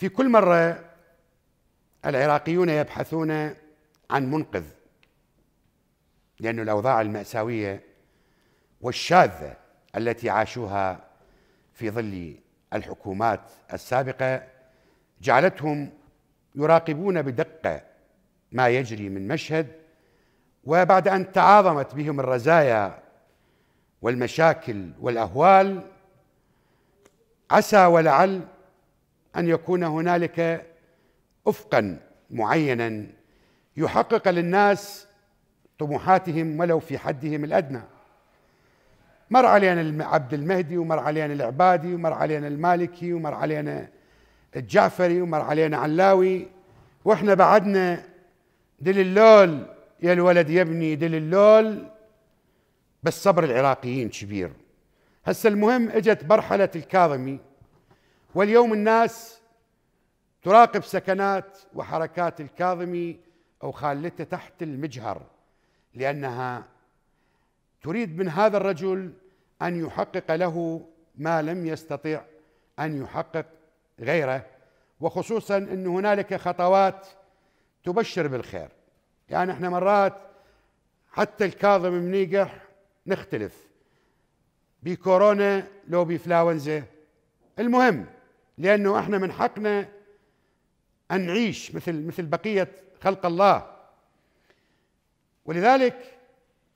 في كل مرة العراقيون يبحثون عن منقذ لأن الأوضاع المأساوية والشاذة التي عاشوها في ظل الحكومات السابقة جعلتهم يراقبون بدقة ما يجري من مشهد وبعد أن تعاظمت بهم الرزايا والمشاكل والأهوال عسى ولعل ان يكون هنالك افقا معينا يحقق للناس طموحاتهم ولو في حدهم الادنى مر علينا عبد المهدي ومر علينا العبادي ومر علينا المالكي ومر علينا الجعفري ومر علينا علاوي واحنا بعدنا دل اللول يا الولد يبني دل اللول بس صبر العراقيين كبير هسه المهم اجت مرحله الكاظمي واليوم الناس تراقب سكنات وحركات الكاظمي او خالته تحت المجهر لانها تريد من هذا الرجل ان يحقق له ما لم يستطيع ان يحقق غيره وخصوصا ان هنالك خطوات تبشر بالخير يعني احنا مرات حتى الكاظم منيقح نختلف بكورونا لو بفلاونزا المهم لأنه احنا من حقنا أن نعيش مثل مثل بقية خلق الله ولذلك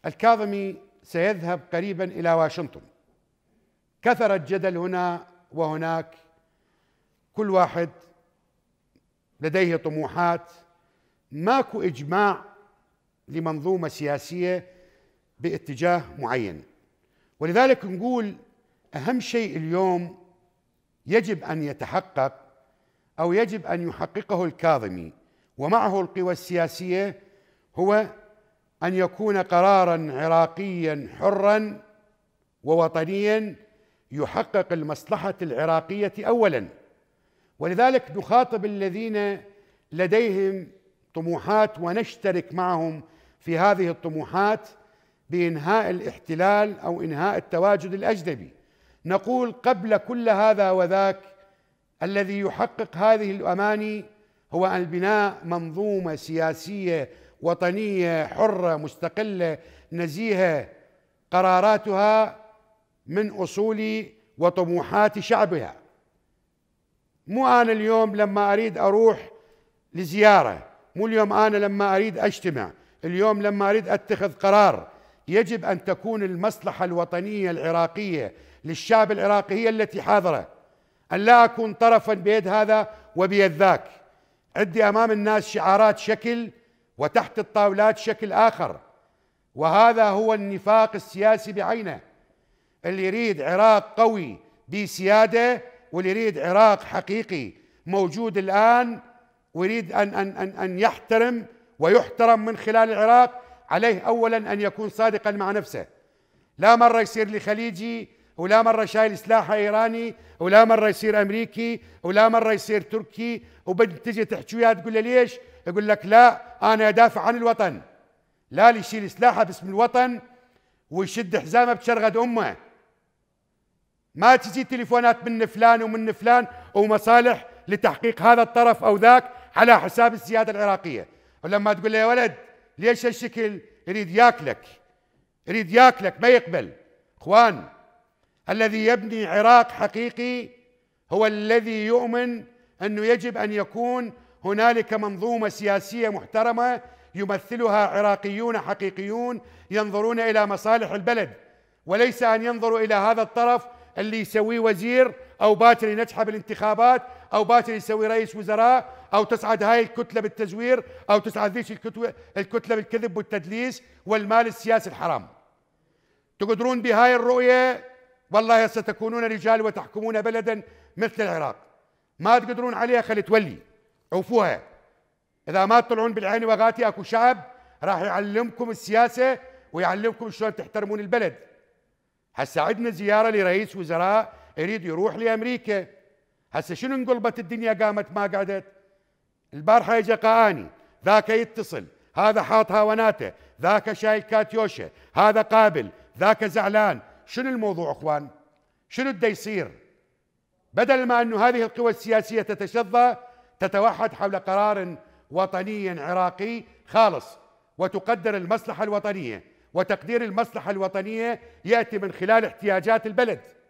الكاظمي سيذهب قريبا إلى واشنطن كثر الجدل هنا وهناك كل واحد لديه طموحات ماكو إجماع لمنظومة سياسية باتجاه معين ولذلك نقول أهم شيء اليوم يجب ان يتحقق او يجب ان يحققه الكاظمي ومعه القوى السياسيه هو ان يكون قرارا عراقيا حرا ووطنيا يحقق المصلحه العراقيه اولا ولذلك نخاطب الذين لديهم طموحات ونشترك معهم في هذه الطموحات بانهاء الاحتلال او انهاء التواجد الاجنبي نقول قبل كل هذا وذاك الذي يحقق هذه الاماني هو البناء منظومه سياسيه وطنيه حره مستقله نزيهه قراراتها من اصول وطموحات شعبها مو انا اليوم لما اريد اروح لزياره مو اليوم انا لما اريد اجتمع اليوم لما اريد اتخذ قرار يجب ان تكون المصلحه الوطنيه العراقيه للشعب العراقي هي التي حاضرة أن لا أكون طرفا بيد هذا وبيد ذاك عندي أمام الناس شعارات شكل وتحت الطاولات شكل آخر وهذا هو النفاق السياسي بعينه اللي يريد عراق قوي بسيادة واللي يريد عراق حقيقي موجود الآن ويريد أن, أن, أن, أن يحترم ويحترم من خلال العراق عليه أولا أن يكون صادقا مع نفسه لا مرة يصير لخليجي ولا مرة شايل سلاحه إيراني ولا مرة يصير أمريكي ولا مرة يصير تركي وبتجي تحكي وياه تقول له ليش يقول لك لا أنا أدافع عن الوطن لا اللي يشيل سلاحه باسم الوطن ويشد حزامه بشرغد أمه ما تجي تليفونات من فلان ومن فلان ومصالح لتحقيق هذا الطرف أو ذاك على حساب السيادة العراقية ولما تقول له يا ولد ليش هالشكل يريد ياكلك يريد ياكلك ما يقبل اخوان الذي يبني عراق حقيقي هو الذي يؤمن انه يجب ان يكون هنالك منظومه سياسيه محترمه يمثلها عراقيون حقيقيون ينظرون الى مصالح البلد وليس ان ينظروا الى هذا الطرف اللي يسويه وزير او باكر ينجحه بالانتخابات او باكر يسوي رئيس وزراء او تصعد هاي الكتله بالتزوير او تصعد ذيك الكتله بالكذب والتدليس والمال السياسي الحرام تقدرون بهاي الرؤيه والله ستكونون رجال وتحكمون بلدا مثل العراق ما تقدرون عليها خلي تولي عوفوها اذا ما تطلعون بالعين وغاتي اكو شعب راح يعلمكم السياسه ويعلمكم شلون تحترمون البلد هسه عندنا زياره لرئيس وزراء يريد يروح لامريكا هسه شنو انقلبت الدنيا قامت ما قعدت البارحه اجى قاني ذاك يتصل هذا حاط هاوناته ذاك شايل كاتيوشه هذا قابل ذاك زعلان شنو الموضوع اخوان شنو بده يصير بدل ما انه هذه القوى السياسيه تتشظى تتوحد حول قرار وطني عراقي خالص وتقدر المصلحه الوطنيه وتقدير المصلحه الوطنيه ياتي من خلال احتياجات البلد